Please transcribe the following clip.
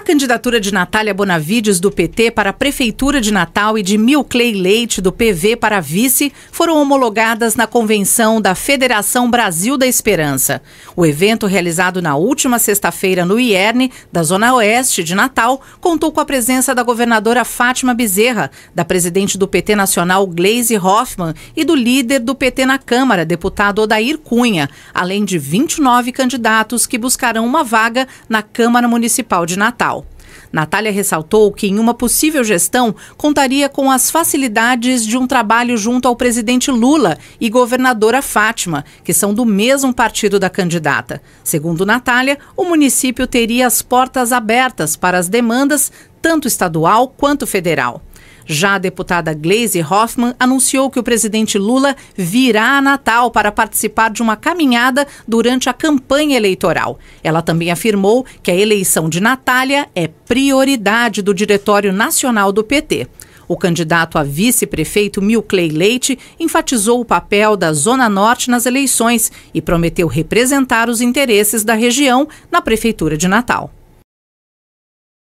A candidatura de Natália Bonavides, do PT, para a Prefeitura de Natal e de Milclay Leite, do PV, para vice, foram homologadas na convenção da Federação Brasil da Esperança. O evento, realizado na última sexta-feira no IERN, da Zona Oeste de Natal, contou com a presença da governadora Fátima Bezerra, da presidente do PT Nacional, Gleise Hoffmann, e do líder do PT na Câmara, deputado Odair Cunha, além de 29 candidatos que buscarão uma vaga na Câmara Municipal de Natal. Natália ressaltou que, em uma possível gestão, contaria com as facilidades de um trabalho junto ao presidente Lula e governadora Fátima, que são do mesmo partido da candidata. Segundo Natália, o município teria as portas abertas para as demandas, tanto estadual quanto federal. Já a deputada Gleise Hoffmann anunciou que o presidente Lula virá a Natal para participar de uma caminhada durante a campanha eleitoral. Ela também afirmou que a eleição de Natália é prioridade do Diretório Nacional do PT. O candidato a vice-prefeito Milclay Leite enfatizou o papel da Zona Norte nas eleições e prometeu representar os interesses da região na Prefeitura de Natal.